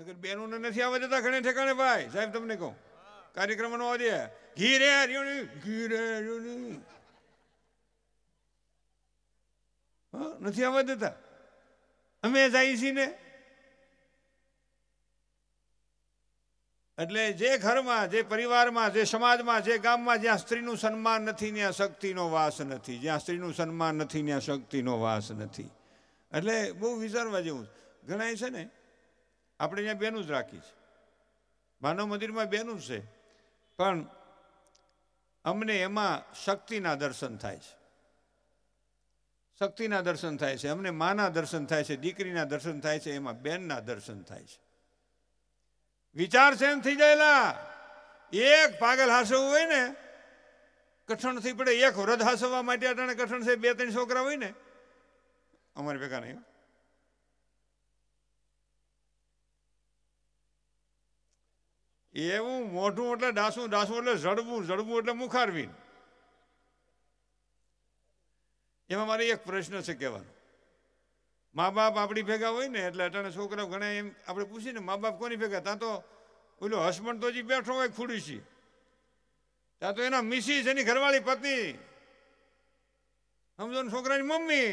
નગર બેનોને નથી આવવા દેતા ઘણે ઠેકાણે ભાઈ સાહેબ તમને કહું કાર્યક્રમનો આવજે ઘી રે હરિયોની ઘી રે હરિયોની નથી આવવા દેતા અમે જાય છીએ ને એટલે જે ઘરમાં જે પરિવારમાં જે સમાજમાં જે ગામમાં જ્યાં સ્ત્રીનું સન્માન નથી ત્યાં શક્તિનો વાસ નથી જ્યાં સ્ત્રીનું સન્માન નથી ત્યાં શક્તિનો વાસ નથી એટલે બહુ વિચારવા જેવું ઘણા છે ને આપણે ત્યાં બેનું જ રાખી છે માનવ મંદિરમાં બેનું છે પણ અમને એમાં શક્તિના દર્શન થાય છે શક્તિના દર્શન થાય છે અમને માના દર્શન થાય છે દીકરીના દર્શન થાય છે એમાં બેનના દર્શન થાય છે વિચાર સેન થઈ જાયેલા એક પાગલ હાસવું હોય ને કઠણ થઈ પડે એક વૃદ્ધ હાસવા માટે અટાણે કઠણ છે બે ત્રણ છોકરા હોય ને અમારે ભેગા નહીં એવું મોઢું એટલે ડાસું ડાસું એટલે જડવું જડવું એટલે મુખારવી એમાં મારે એક પ્રશ્ન છે કહેવાનો મા બાપ આપણી ભેગા હોય ને એટલે અટાણે છોકરાઓ ઘણા એમ આપણે પૂછીએ ને મા બાપ કોની ભેગા ત્યાં તો ઓલો હસબન્ડ તો હજી બેઠો હોય ખુડીસી ત્યાં તો એના મિસિસ એની ઘરવાળી પત્ની સમજો ને છોકરાની મમ્મી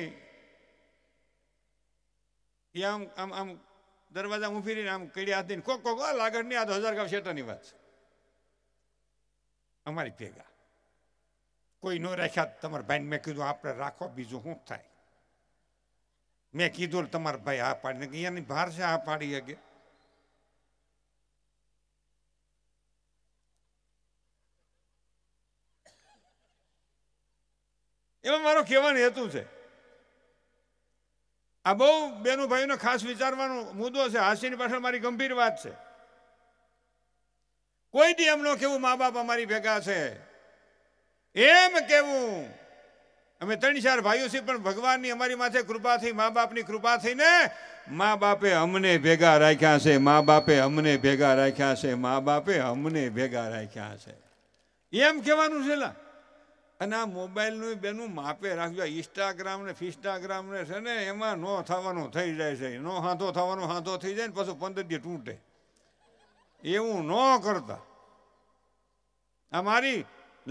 એ આમ આમ આમ દરવાજા હું ફીરીને આમ કીડી હાથી કોક કોક લાગણ નહીં આ તો હજાર ગામ શેટાની વાત અમારી ભેગા કોઈ ન રાખ્યા તમારા ભાઈને મેં કીધું આપણે રાખો બીજું શું થાય મેં કીધું તમારા ભાઈ આ પાડી એની ભાર છે આ પાડી શકે એમાં મારો કહેવાનો હેતુ છે આ બહુ બેનો ભાઈઓને ખાસ વિચારવાનો મુદ્દો છે હાસીની પાછળ મારી ગંભીર વાત છે કોઈ દી એમનો કેવું મા બાપ અમારી ભેગા છે એમ કેવું અમે ત્રણ ચાર ભાઈઓ છીએ પણ ભગવાનની અમારી માથે કૃપા થઈ મા બાપની કૃપા થઈને મા બાપે અમને ભેગા રાખ્યા છે મા બાપે અમને ભેગા રાખ્યા છે મા બાપે અમને ભેગા રાખ્યા છે એમ કહેવાનું છે લા અને આ મોબાઈલનું બેનું માપે રાખજો ઇન્સ્ટાગ્રામ ને ફિસ્ટાગ્રામ ને છે ને એમાં નો થવાનું થઈ જાય છે નો હાથો થવાનો હાથો થઈ જાય ને પછી પંદર તૂટે એવું ન કરતા આ મારી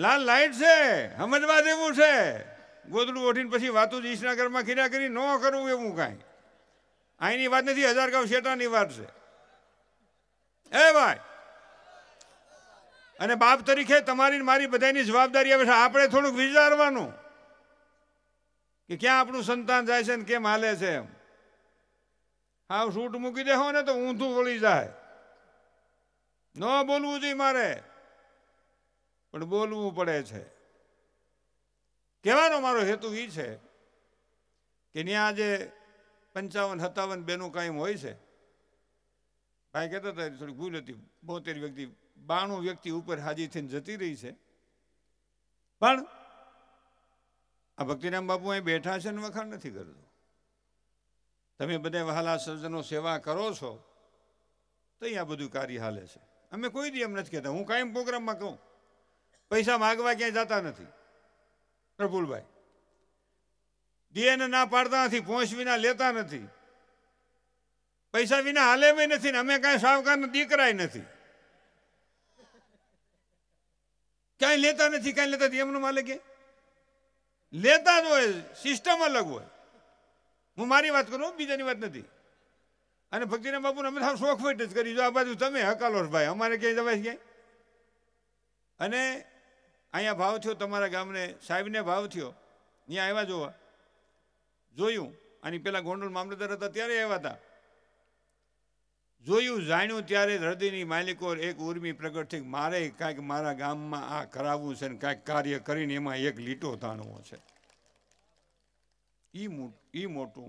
લાલ લાઈટ છે સમજવા દેવું છે ગોદડું ઓઠીને પછી વાતું જ ઇન્સ્ટાગ્રામમાં ખીરા કરી ન કરવું એવું કાંઈ અહીંની વાત નથી હજાર ગાંવ શેટાની વાત છે એ ભાઈ અને બાપ તરીકે તમારી મારી બધાની જવાબદારી આવે છે આપણે થોડુંક વિચારવાનું કે ક્યાં આપણું સંતાન જાય છે ને કેમ હાલે છે એમ હા સૂટ મૂકી દેહો ને તો ઊંધું વળી જાય ન બોલવું જોઈએ મારે પણ બોલવું પડે છે કહેવાનો મારો હેતુ એ છે કે ત્યાં જે પંચાવન સત્તાવન બેનું કાયમ હોય છે ભાઈ કહેતા હતા થોડી ભૂલ હતી બોતેર વ્યક્તિ બાણું વ્યક્તિ ઉપર હાજી થઈને જતી રહી છે પણ આ ભક્તિરામ બાપુ અહીં બેઠા છે ને વખાણ નથી કરતો તમે બધા વહાલા સજ્જનો સેવા કરો છો તો આ બધું કાર્ય હાલે છે અમે કોઈ દી એમ નથી કહેતા હું કાયમ પ્રોગ્રામમાં કહું પૈસા માગવા ક્યાંય જતા નથી પ્રફુલભાઈ દેને ના પાડતા નથી પહોંચ વિના લેતા નથી પૈસા વિના હાલે નથી ને અમે કાંઈ સાવકારના દીકરાય નથી ક્યાંય લેતા નથી ક્યાંય લેતા નથી એમનું માલે લેતા જ હોય સિસ્ટમ અલગ હોય હું મારી વાત કરું બીજાની વાત નથી અને ભક્તિના બાપુને અમે શોખ ફેટ જ કરી જો આ બાજુ તમે હકાલો ભાઈ અમારે ક્યાંય જવાય ક્યાંય અને અહીંયા ભાવ થયો તમારા ગામને સાહેબને ભાવ થયો અહીંયા આવ્યા જોવા જોયું આની પહેલાં ગોંડલ મામલતદાર હતા ત્યારે આવ્યા હતા જોયું જાણ્યું ત્યારે હૃદયની માલિકોર એક ઉર્મી પ્રગટ થઈ મારે કાંઈક મારા ગામમાં આ કરાવવું છે ને કાંઈક કાર્ય કરીને એમાં એક લીટો તાણવો છે એ મોટું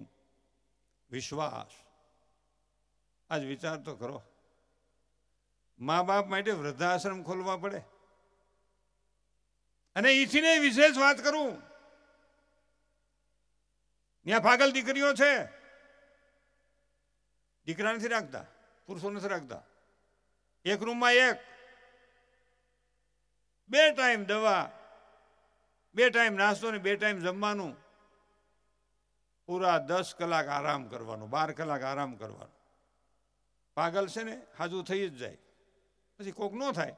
વિશ્વાસ આજ વિચાર તો કરો મા બાપ માટે વૃદ્ધાશ્રમ ખોલવા પડે અને ઈથીને વિશેષ વાત કરું ત્યાં ફાગલ દીકરીઓ છે દીકરાને નથી રાખતા પુરુષો નથી રાખતા એક રૂમમાં એક બે ટાઈમ દવા બે ટાઈમ નાસ્તો ને બે ટાઈમ જમવાનું પૂરા દસ કલાક આરામ કરવાનો બાર કલાક આરામ કરવાનો પાગલ છે ને હાજુ થઈ જ જાય પછી કોક નો થાય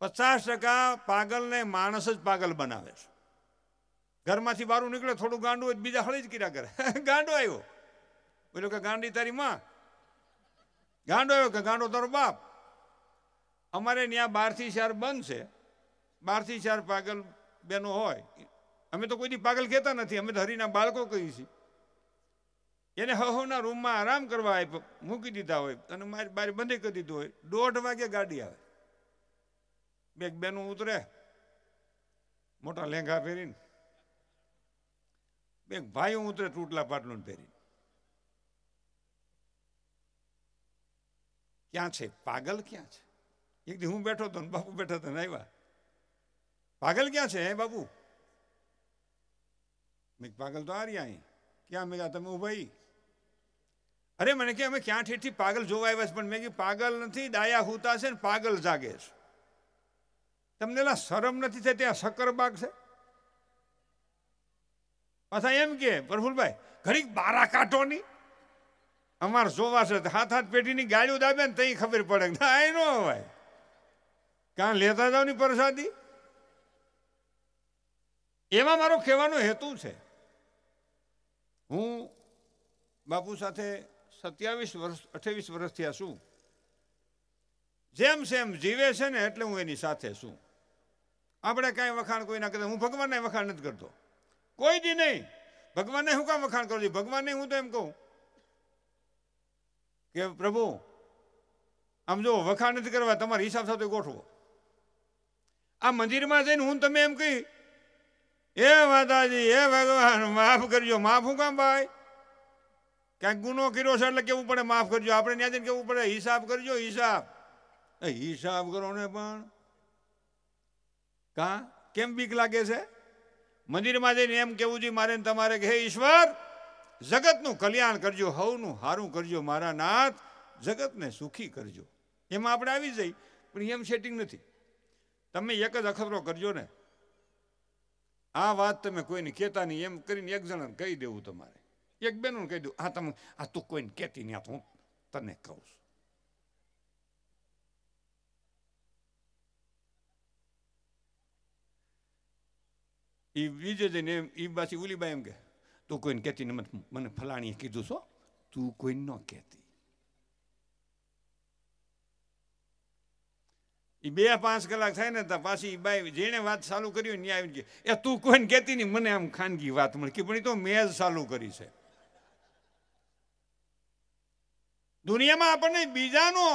પચાસ ટકા પાગલને માણસ જ પાગલ બનાવે છે ઘરમાંથી બહાર નીકળે થોડું ગાંડું હોય બીજા હળી જ કીરા કરે ગાંડો આવ્યો બોલો કે ગાંડી તારી માં ગાંડો આવ્યો કે ગાંડો તારો બાપ અમારે ત્યાં બારથી ચાર બંધ છે બારથી ચાર પાગલ બેનો હોય અમે તો કોઈની પાગલ કહેતા નથી અમે તો હરિના બાળકો કહીએ છીએ એને હહોના રૂમમાં આરામ કરવા મૂકી દીધા હોય અને મારી બારે બંધ કરી દીધું હોય દોઢ વાગે ગાડી આવે બે બેનું ઉતરે મોટા લેંઘા પહેરીને બે ભાઈઓ ઉતરે તૂટલા પાટલું પહેરીને ક્યાં છે પાગલ ક્યાં છે એક હું બેઠો હતો ને બાપુ બેઠો હતા આવ્યા પાગલ ક્યાં છે હે બાપુ મેં પાગલ તો આ રહ્યા અહીં ક્યાં મેં તમે ઉભાઈ અરે મને કે અમે ક્યાં ઠેઠથી પાગલ જોવા આવ્યા છે પણ મેં કીધું પાગલ નથી ડાયા હુતા છે ને પાગલ જાગે છે તમને એલા શરમ નથી થઈ ત્યાં શકરબાગ છે પાછા એમ કે પ્રફુલભાઈ ઘડીક બારા કાંટોની નહીં અમાર જોવા છે હાથ હાથ પેઢીની ગાળીઓ દાબે ને તઈ ખબર પડે ના આ ન હોય કાં લેતા જાવ ની પ્રસાદી એમાં મારો કહેવાનો હેતુ છે હું બાપુ સાથે સત્યાવીસ વર્ષ અઠ્યાવીસ વર્ષ થયા છું જેમ સેમ જીવે છે ને એટલે હું એની સાથે છું આપણે કાંઈ વખાણ કોઈ ના કરતા હું ભગવાનને વખાણ નથી કરતો કોઈ દી નહીં ભગવાનને હું કાં વખાણ કરું છું ભગવાનને હું તો એમ કહું કે પ્રભુ આમ જો વખાણ નથી કરવા તમારા હિસાબ સાથે ગોઠવો આ મંદિરમાં જઈને હું તમે એમ કહી એ માતાજી એ ભગવાન માફ કરજો માફ હું કામ ભાઈ ક્યાંક ગુનો કર્યો છે એટલે કેવું પડે માફ કરજો આપણે ત્યાં જઈને કેવું પડે હિસાબ કરજો હિસાબ હિસાબ કરો ને પણ કા કેમ બીક લાગે છે મંદિરમાં જઈને એમ કેવું જોઈએ મારે તમારે કે હે ઈશ્વર જગતનું કલ્યાણ કરજો હવનું હારું કરજો મારા નાથ જગતને સુખી કરજો એમાં આપણે આવી જઈ પણ એમ સેટિંગ નથી તમે એક જ અખતરો કરજો ને આ વાત તમે કોઈને કહેતા નહીં એમ કરીને એક જણાને કહી દેવું તમારે એક બેનને કહી દઉં આ તમે આ તું કોઈને કહેતી નહીં આ હું તને કહું છું એ બીજે જઈને એમ એ પાછી ઉલીબા એમ કે તું કોઈને કહેતી ને મને ફલાણીએ કીધું છો તું કોઈ ન કહેતી એ બે પાંચ કલાક થાય ને તો પાછી બાઈ જેણે વાત ચાલુ કરી ને આવી ગઈ એ તું કોઈને કહેતી નહીં મને આમ ખાનગી વાત મળી કે પણ તો મેં જ ચાલુ કરી છે દુનિયામાં આપણને બીજાનો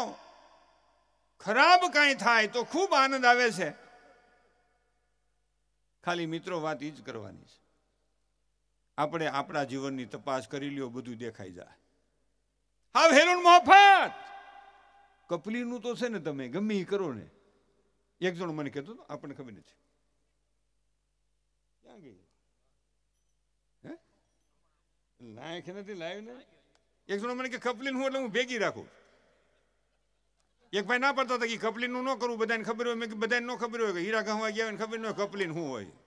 ખરાબ કાંઈ થાય તો ખૂબ આનંદ આવે છે ખાલી મિત્રો વાત એ જ કરવાની છે આપણે આપણા જીવનની તપાસ કરી લ્યો બધું દેખાઈ જાય હા હેલુન મોફત કપલીનું તો છે ને તમે ગમે એ કરો ને એક જણ મને કહેતો હતો આપણને ખબર નથી ક્યાં હે નાયક નથી લાવી ને એક જણો મને કે કપલીન હું એટલે હું ભેગી રાખું એક ભાઈ ના પડતા હતા કે કપલીનનું ન કરવું બધાને ખબર હોય મેં કે બધાને ન ખબર હોય કે હીરા ઘઉં ગયા હોય ખબર ન હોય કપલીન શું હોય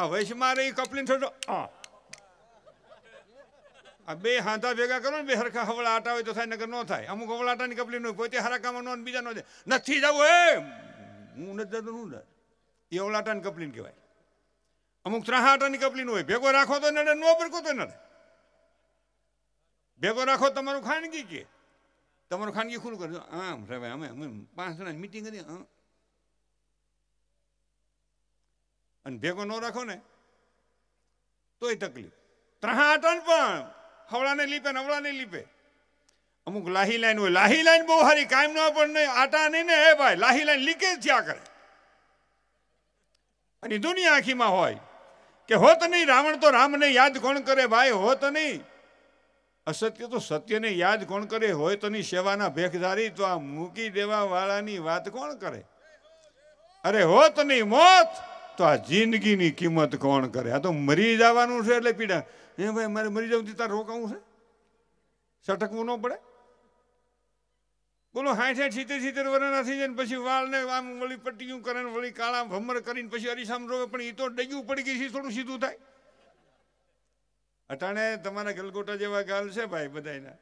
આ વૈશ્યમાં રે કપલીન થતો આ આ બે હાંધા ભેગા કરો ને બે હરખા આટા હોય તો થાય નગર ન થાય અમુક હવળાટાની કપલી ન પોતે હારા કામમાં ન બીજા ન નથી જવું એ હું નથી જતો હું એ હવળાટાની કપલીને કહેવાય અમુક આટાની કપલીનું હોય ભેગો રાખો તો નડે નો પરકો તો નડે ભેગો રાખો તમારું ખાનગી કે તમારું ખાનગી ખુલ્લું કરજો આમ રે ભાઈ અમે અમે પાંચ જણા મિટિંગ કરી અને ભેગો ન રાખો ને તોય તકલીફ ત્રાહાટન પણ હવળાને લીપે ને અવળાને લીપે અમુક લાહી લાઈન હોય લાહી લાઈન બહુ સારી કાયમ ન પણ નહીં આટા નહીં ને હે ભાઈ લાહી લાઈન લીકે જ થયા કરે અને દુનિયા આખીમાં હોય કે હોત નહીં રાવણ તો રામને યાદ કોણ કરે ભાઈ હોત નહીં અસત્ય તો સત્યને યાદ કોણ કરે હોય તો ની સેવાના ભેખધારી તો આ મૂકી દેવા વાળાની વાત કોણ કરે અરે હોત નહીં મોત તો આ જિંદગીની કિંમત કોણ કરે આ તો મરી જવાનું છે એટલે પીડા એ ભાઈ મારે મરી જવું તાર રોકાવું છે સટકવું ન પડે બોલો હાઠ હાઠ સીતેર સિત્તેર વર્ષના થઈ જાય ને પછી વાળને આમ વળી પટ્ટીયું કરે વળી કાળા ભમર કરીને પછી અરીસામ રોવે પણ એ તો ડગ્યું પડી ગઈ છે થોડું સીધું થાય અટાણે તમારા ગલગોટા જેવા ગાલ છે ભાઈ બધાના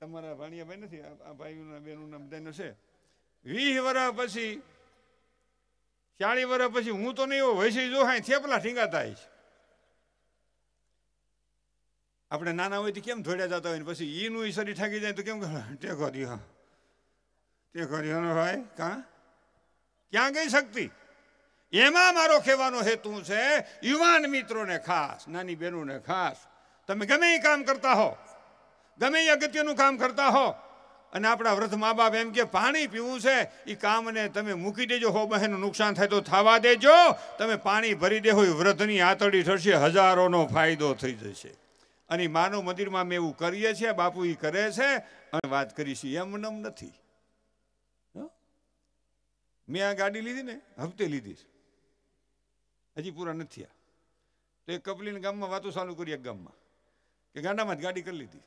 તમારા ભાણિયા ભાઈ નથી આ ભાઈનું બેનું નામ બધાનો છે વીસ વર્ષ પછી ચાળી વર્ષ પછી હું તો નહીં વૈસી જો હા થેપલા ઠીંગાતા છે આપણે નાના હોય તો કેમ ધોડ્યા જતા હોય પછી એનું શરીર ઠાકી જાય તો કેમ તે કર્યો તે કર્યો ભાઈ કાં ક્યાં ગઈ શક્તિ એમાં મારો કહેવાનો હેતુ છે યુવાન મિત્રોને ખાસ નાની બહેનોને ખાસ તમે ગમે એ કામ કરતા હો ગમે એ અગત્યનું કામ કરતા હો અને આપણા વૃદ્ધ મા બાપ એમ કે પાણી પીવું છે એ કામને તમે મૂકી દેજો હો બહેનું નુકસાન થાય તો થવા દેજો તમે પાણી ભરી દેહો એ વૃદ્ધની આતડી થશે હજારોનો ફાયદો થઈ જશે અને માનવ મંદિરમાં અમે એવું કરીએ છીએ બાપુ એ કરે છે અને વાત કરી છે એમ નમ નથી મેં આ ગાડી લીધી ને હપ્તે લીધી હજી પૂરા નથી આ તો એ કપલીને ગામમાં વાતો ચાલુ કરી એક ગામમાં કે ગાંડામાં જ ગાડી કરી લીધી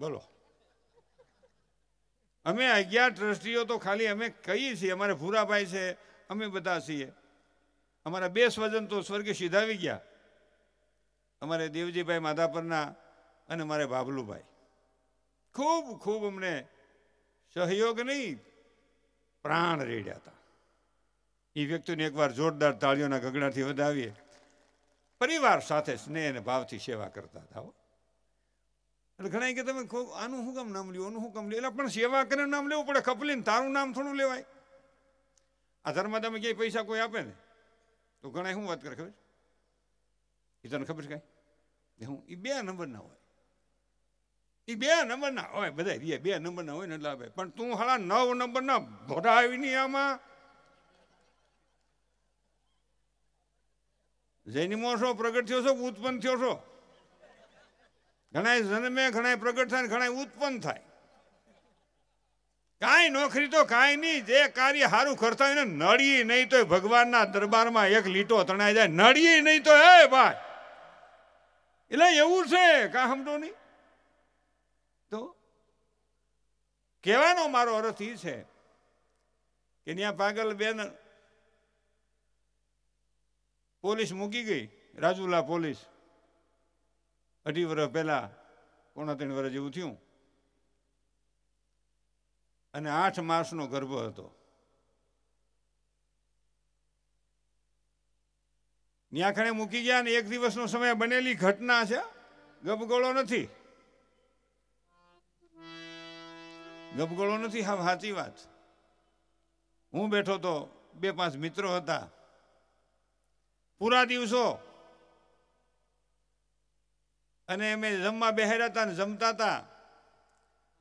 બોલો અમે અગિયાર ટ્રસ્ટીઓ તો ખાલી અમે કહીએ છીએ અમારે ભૂરાભાઈ છે અમે બધા છીએ અમારા બે સ્વજન તો સ્વર્ગે સીધાવી ગયા અમારે દેવજીભાઈ માધાપરના અને અમારે બાબલુભાઈ ખૂબ ખૂબ અમને સહયોગ નહીં પ્રાણ રેડ્યા હતા એ વ્યક્તિને એકવાર જોરદાર તાળીઓના ગગડાથી વધાવીએ પરિવાર સાથે સ્નેહ અને ભાવથી સેવા કરતા હતા હો એટલે ઘણા કે તમે આનું શું કામ નામ લ્યો આનું શું કામ લ્યો એટલે પણ સેવા કરીને નામ લેવું પડે કપલીને તારું નામ થોડું લેવાય આ ધર્મમાં તમે ક્યાંય પૈસા કોઈ આપે ને તો ઘણા શું વાત કરે ખબર એ તને ખબર છે કાંઈ હું એ બે નંબરના હોય એ બે નંબરના હોય બધા રિયા બે નંબરના હોય ને એટલે આવે પણ તું હાલા નવ નંબરના ભોડા આવી નહીં આમાં જૈનિમો છો પ્રગટ થયો છો ઉત્પન્ન થયો છો ઘણા જન્મે ઘણા પ્રગટ થાય ઘણા ઉત્પન્ન થાય કાંઈ નોકરી તો કાંઈ નહીં જે કાર્ય સારું કરતા હોય ને નડીએ નહીં તો ભગવાનના દરબારમાં એક લીટો તણાઈ જાય નડીએ નહીં તો હે ભાઈ એટલે એવું છે કા સમજો નહીં તો કહેવાનો મારો અર્થ એ છે કે ત્યાં પાગલ બેન પોલીસ મૂકી ગઈ રાજુલા પોલીસ અઢી વર્ષ પહેલાં પોણા ત્રણ વર્ષ જેવું થયું અને આઠ માસનો ગર્ભ હતો ન્યાખણે મૂકી ગયા ને એક દિવસનો સમય બનેલી ઘટના છે ગબગોળો નથી ગબગોળો નથી હા સાચી વાત હું બેઠો તો બે પાંચ મિત્રો હતા પૂરા દિવસો અને અમે જમવા બેહેર્યા હતા ને જમતા હતા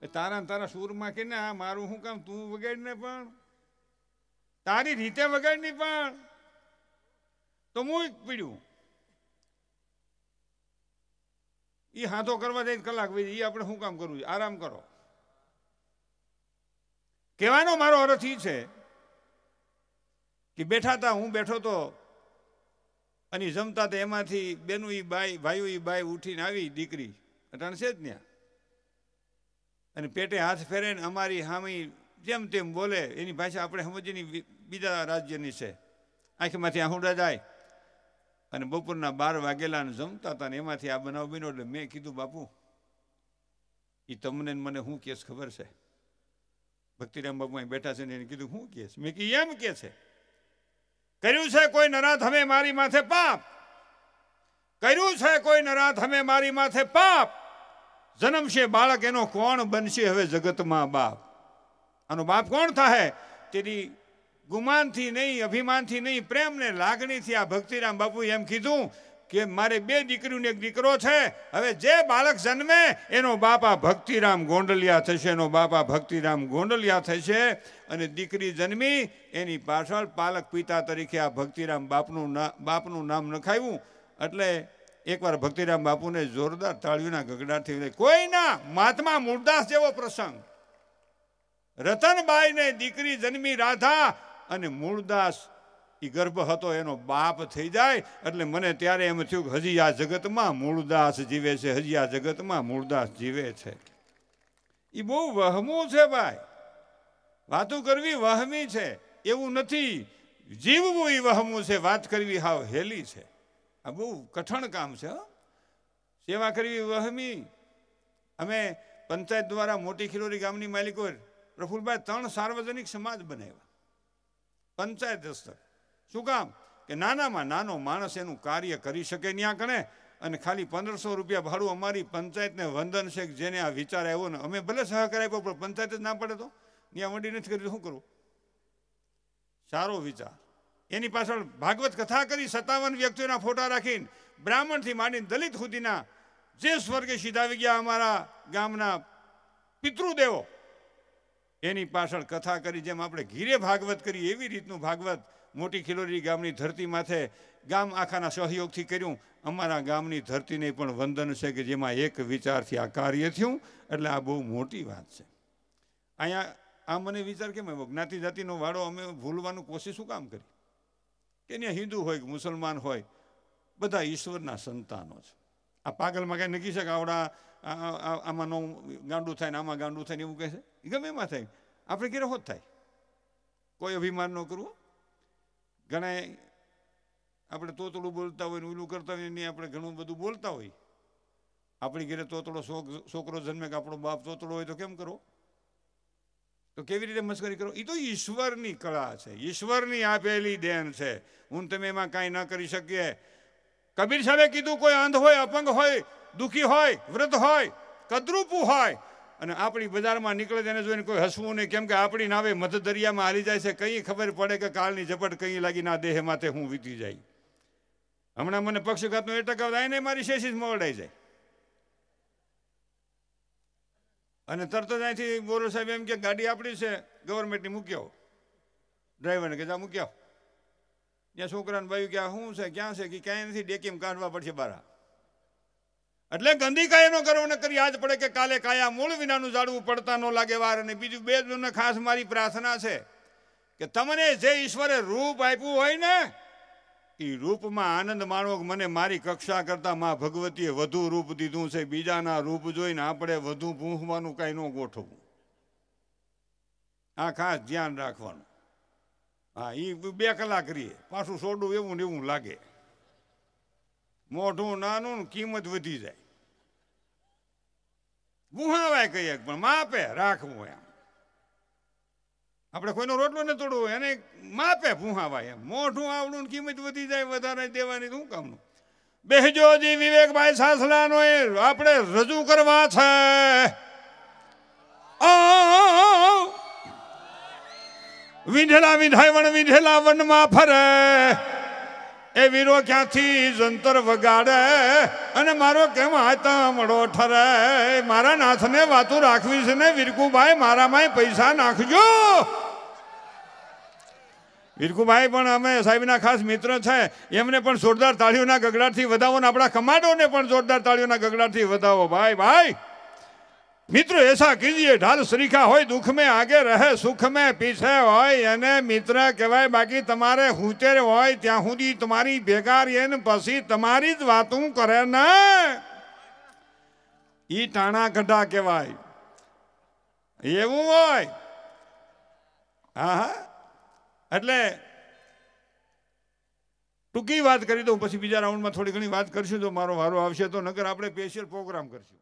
એ તારા તારા સૂરમાં કે ને મારું શું કામ તું વગાડ ને પણ તારી રીતે વગાડ ની પણ તો હું જ પીડ્યું એ હાથો કરવા જઈને કલાક એ આપણે શું કામ કરવું આરામ કરો કહેવાનો મારો અર્થ એ છે કે બેઠા હતા હું બેઠો તો અને જમતા તો એમાંથી બેનું એ બાઈ ભાઈઓ ઈ બાઈ ઉઠીને આવી દીકરી અટાણ છે જ ત્યાં અને પેટે હાથ ફેરેને અમારી હામી જેમ તેમ બોલે એની ભાષા આપણે સમજની બીજા રાજ્યની છે આંખમાંથી આહુડા જાય અને બપોરના બાર વાગેલા જમતા હતા ને એમાંથી આ બનાવ બન્યો એટલે મેં કીધું બાપુ એ તમને મને શું કેસ ખબર છે ભક્તિરામ બાપુ અહીં બેઠા છે ને એને કીધું શું કેસ મેં કીધું એમ કે છે કર્યું છે કોઈ નરાધમે મારી માથે પાપ કર્યું છે કોઈ નરાધમે મારી માથે પાપ જન્મશે બાળક એનો કોણ બનશે હવે જગતમાં બાપ આનો બાપ કોણ થાય તેની ગુમાનથી નહીં અભિમાનથી નહીં પ્રેમને લાગણીથી આ ભક્તિરામ બાપુએ એમ કીધું કે મારે બે દીકરીઓને એક દીકરો છે હવે જે બાળક જન્મે એનો બાપા ભક્તિરામ ગોંડલિયા થશે એનો બાપા ભક્તિરામ ગોંડલિયા થશે અને દીકરી જન્મી એની પાછળ પાલક પિતા તરીકે આ ભક્તિરામ બાપનું બાપનું નામ નખાવ્યું એટલે એકવાર ભક્તિરામ બાપુને જોરદાર તાળીઓના ગગડાટથી કોઈના મહાત્મા મૂળદાસ જેવો પ્રસંગ રતનબાઈને દીકરી જન્મી રાધા અને મૂળદાસ એ ગર્ભ હતો એનો બાપ થઈ જાય એટલે મને ત્યારે એમ થયું કે હજી આ જગતમાં મૂળદાસ જીવે છે હજી આ જગતમાં મૂળદાસ જીવે છે એ બહુ વહમું છે ભાઈ વાતો કરવી વહમી છે એવું નથી જીવવું એ વહમું છે વાત કરવી હાવ હેલી છે આ બહુ કઠણ કામ છે સેવા કરવી વહમી અમે પંચાયત દ્વારા મોટી ખિલોરી ગામની માલિકો પ્રફુલભાઈ ત્રણ સાર્વજનિક સમાજ બનાવ્યા પંચાયત દસ્તક શું કામ કે નાનામાં નાનો માણસ એનું કાર્ય કરી શકે ત્યાં કણે અને ખાલી પંદરસો રૂપિયા ભાડું અમારી પંચાયતને વંદન છે જેને આ વિચાર આવ્યો ને અમે ભલે સહકાર આપ્યો પણ પંચાયત જ ના પડે તો ત્યાં વંડી નથી કરી શું કરું સારો વિચાર એની પાછળ ભાગવત કથા કરી સત્તાવન વ્યક્તિઓના ફોટા રાખીને બ્રાહ્મણથી માંડીને દલિત સુધીના જે સ્વર્ગે સીધાવી ગયા અમારા ગામના પિતૃદેવો એની પાછળ કથા કરી જેમ આપણે ઘીરે ભાગવત કરી એવી રીતનું ભાગવત મોટી ખિલોરી ગામની ધરતી માથે ગામ આખાના સહયોગથી કર્યું અમારા ગામની ધરતીને પણ વંદન છે કે જેમાં એક વિચારથી આ કાર્ય થયું એટલે આ બહુ મોટી વાત છે અહીંયા આ મને વિચાર કેમ આવ્યો જ્ઞાતિ જાતિનો વાળો અમે ભૂલવાનું કોશિશ શું કામ કરી કે અહીંયા હિન્દુ હોય કે મુસલમાન હોય બધા ઈશ્વરના સંતાનો છે આ પાગલમાં કાંઈ નક્કી છે કે આવડા આમાં નો ગાંડું થાય ને આમાં ગાંડું થાય ને એવું કહે છે ગમે એમાં થાય આપણે ક્યારે હોત થાય કોઈ અભિમાન ન કરવું ઘણા આપણે તોતળું બોલતા હોય ને ઓલું કરતા હોય ને આપણે ઘણું બધું બોલતા હોય આપણી ઘરે તોતળો છોકરો જન્મે કે આપણો બાપ તોતળો હોય તો કેમ કરો તો કેવી રીતે મશ્કરી કરો એ તો ઈશ્વરની કળા છે ઈશ્વરની આપેલી દેન છે હું તમે એમાં કાંઈ ન કરી શકીએ કબીર સાહેબે કીધું કોઈ અંધ હોય અપંગ હોય દુઃખી હોય વ્રત હોય કદરૂપું હોય અને આપણી બજારમાં નીકળે તેને જોઈને કોઈ હસવું નહીં કેમ કે આપણી નાવે મધ દરિયામાં હારી જાય છે કંઈ ખબર પડે કે કાળની ઝપટ કંઈ લાગી ના દેહ માથે હું વીતી જાય હમણાં મને પક્ષઘાતનો એ ટકા થાય ને મારી શેષી જ મવડાઈ જાય અને તરત જ અહીંથી બોરો સાહેબ એમ કે ગાડી આપણી છે ગવર્મેન્ટની મૂક્યો ડ્રાઈવરને કે જા મૂક્યા ત્યાં છોકરાને ભાઈ કે શું છે ક્યાં છે કે ક્યાંય નથી ડેકીમ કાઢવા પડશે બારા એટલે ગંદી કાયાનો કરવો ન કરી આજ પડે કે કાલે કાયા મૂળ વિનાનું ઝાડવું પડતા ન લાગે વાર અને બીજું બે જણને ખાસ મારી પ્રાર્થના છે કે તમને જે ઈશ્વરે રૂપ આપ્યું હોય ને એ રૂપમાં આનંદ માણો મને મારી કક્ષા કરતાં મા ભગવતીએ વધુ રૂપ દીધું છે બીજાના રૂપ જોઈને આપણે વધુ ભૂંખવાનું કાંઈ ન ગોઠવું આ ખાસ ધ્યાન રાખવાનું હા એ બે કલાક રહીએ પાછું સોડું એવું ને એવું લાગે મોઢું નાનું કિંમત વધી જાય ગુહાવાય કહીએ પણ માપે રાખવું એમ આપણે કોઈનો રોટલો ન તોડવો એને માપે ભૂહાવાય એમ મોઢું આવડું કિંમત વધી જાય વધારે દેવાની શું કામનું બેહજોજી વિવેકભાઈ સાસલાનો એ આપણે રજૂ કરવા છે વિંઢેલા વિંધાય વણ વિંઢેલા વનમાં ફરે એ વીરો ક્યાંથી જંતર વગાડે અને મારો કેમ હાથમડો ઠરે મારા નાથને વાતો રાખવી છે ને વીરકુભાઈ મારામાંય પૈસા નાખજો વિરકુભાઈ પણ અમે સાહેબના ખાસ મિત્ર છે એમને પણ જોરદાર તાળીઓના ગગડાથી વધાવો ને આપણા કમાડોને પણ જોરદાર તાળીઓના ગગડાથી વધાવો ભાઈ ભાઈ મિત્રો એસા कीजिए ढाल सरीखा હોય દુઃખ મે આગે રહે સુખ મે પીછે હોય એને મિત્ર કહેવાય બાકી તમારે હુંચેર હોય ત્યાં સુધી તમારી ભેગા એને પછી તમારી જ વાતું કરે ને ઈ ટાણા કઢા કહેવાય એવું હોય હા હા એટલે ટૂંકી વાત કરી દઉં પછી બીજા રાઉન્ડમાં થોડી ઘણી વાત કરશું તો મારો વારો આવશે તો નગર આપણે સ્પેશિયલ પ્રોગ્રામ કરશું